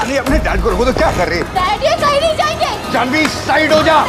जानी अपने डैड को रोको तो क्या कर रही डैड ये कहीं नहीं जाएंगे जानवी साइड हो जा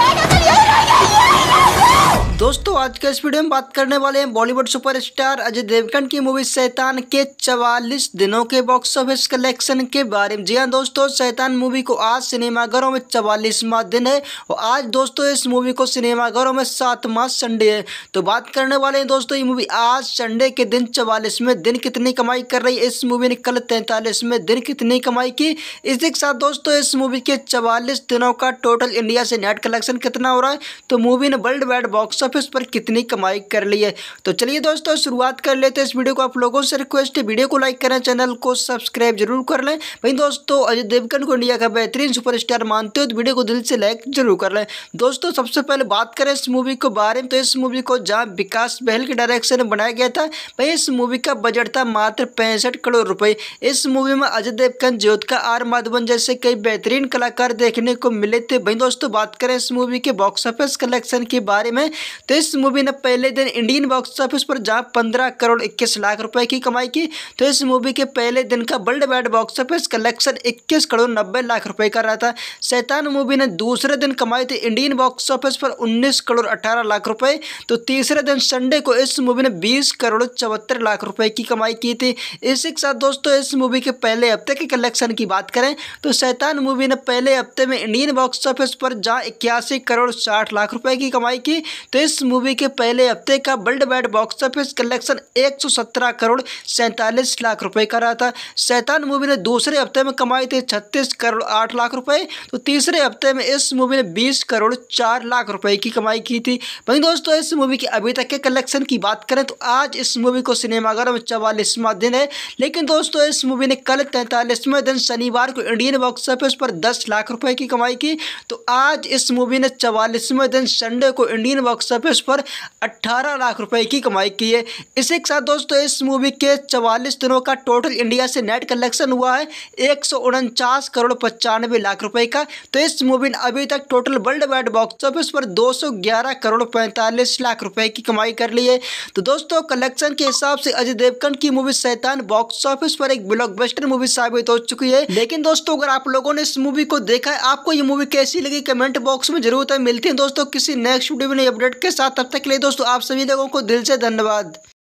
दोस्तों आज के इस वीडियो में बात करने वाले हैं बॉलीवुड सुपरस्टार अजय देवगन की मूवी शैतान के 44 दिनों के बॉक्स ऑफिस कलेक्शन के बारे में जी हाँ दोस्तों शैतान मूवी को आज सिनेमाघरों में चवालीसवा दिन है और आज दोस्तों इस मूवी को सिनेमाघरों में सात मास संडे है तो बात करने वाले हैं दोस्तों ये मूवी आज संडे के दिन चवालीसवें दिन कितनी कमाई कर रही है इस मूवी ने कल तैंतालीसवें दिन कितनी कमाई की इसी के साथ दोस्तों इस मूवी के चवालीस दिनों का टोटल इंडिया से नेट कलेक्शन कितना हो रहा है तो मूवी ने वर्ल्ड वाइड बॉक्स ऑफिस पर कितनी कमाई कर ली है तो चलिए दोस्तों शुरुआत कर लेते हैं इस वीडियो को आप लोगों से रिक्वेस्ट है वीडियो को लाइक करें चैनल को सब्सक्राइब जरूर कर लें वहीं दोस्तों अजय देवगन को इंडिया का बेहतरीन सुपरस्टार मानते हो तो वीडियो को दिल से लाइक जरूर कर लें दोस्तों सबसे पहले बात करें इस मूवी के बारे में तो इस मूवी को जहाँ विकास बहल के डायरेक्शन में बनाया गया था वहीं इस मूवी का बजट था मात्र पैंसठ करोड़ रुपये इस मूवी में अजय देवगन ज्योतका आर माधवन जैसे कई बेहतरीन कलाकार देखने को मिले थे वहीं दोस्तों बात करें इस मूवी के बॉक्स ऑफिस कलेक्शन के बारे में तो इस मूवी ने पहले दिन इंडियन बॉक्स ऑफिस पर जहाँ पंद्रह करोड़ इक्कीस लाख रुपए की कमाई की तो इस मूवी के पहले दिन का world wide box office collection इक्कीस करोड़ नब्बे लाख रुपए का रहा था शैतान मूवी ने दूसरे दिन कमाई थी इंडियन बॉक्स ऑफिस पर उन्नीस करोड़ अठारह लाख रुपए तो तीसरे दिन संडे को इस मूवी ने बीस करोड़ चौहत्तर लाख रुपए की कमाई की थी इसी के साथ दोस्तों इस मूवी के पहले हफ्ते के कलेक्शन की बात करें तो शैतान मूवी ने पहले हफ्ते में इंडियन बॉक्स ऑफिस पर जहाँ इक्यासी करोड़ साठ लाख रुपए की कमाई की तो इस इस मूवी के पहले हफ्ते का world wide box office collection 117 crore सैंतालीस लाख रुपए का रहा था शैतान मूवी ने दूसरे हफ्ते में कमाई थी छत्तीस करोड़ आठ लाख रुपए तो तीसरे हफ्ते में इस मूवी ने बीस करोड़ चार लाख रुपए की कमाई की थी वहीं दोस्तों इस मूवी के अभी तक के कलेक्शन की बात करें तो आज इस मूवी को सिनेमाघर में चवालीसवा दिन है लेकिन दोस्तों इस मूवी ने कल तैंतालीसवें दिन शनिवार को इंडियन बॉक्स ऑफिस पर दस लाख रुपए की कमाई की तो आज इस मूवी ने चवालीसवें दिन संडे को इंडियन बॉक्स सर्विस पर 18 लाख रुपए की कमाई की है इसी के साथ दोस्तों इस मूवी के 44 दिनों का टोटल इंडिया से नेट कलेक्शन हुआ है एक करोड़ पचानवे लाख रुपए का तो इस मूवी ने अभी तक total world wide box office पर 211 करोड़ पैंतालीस लाख रुपए की कमाई कर ली है तो दोस्तों कलेक्शन के हिसाब से अजय देवगन की मूवी सैतान बॉक्स ऑफिस पर एक ब्लॉक मूवी साबित हो चुकी है लेकिन दोस्तों अगर आप लोगों ने इस मूवी को देखा है आपको ये मूवी कैसी लगी कमेंट बॉक्स में जरूरत है मिलती है दोस्तों किसी नेक्स्ट वीडियो में अपडेट के साथ तब तक के लिए दोस्तों आप सभी लोगों को दिल से धन्यवाद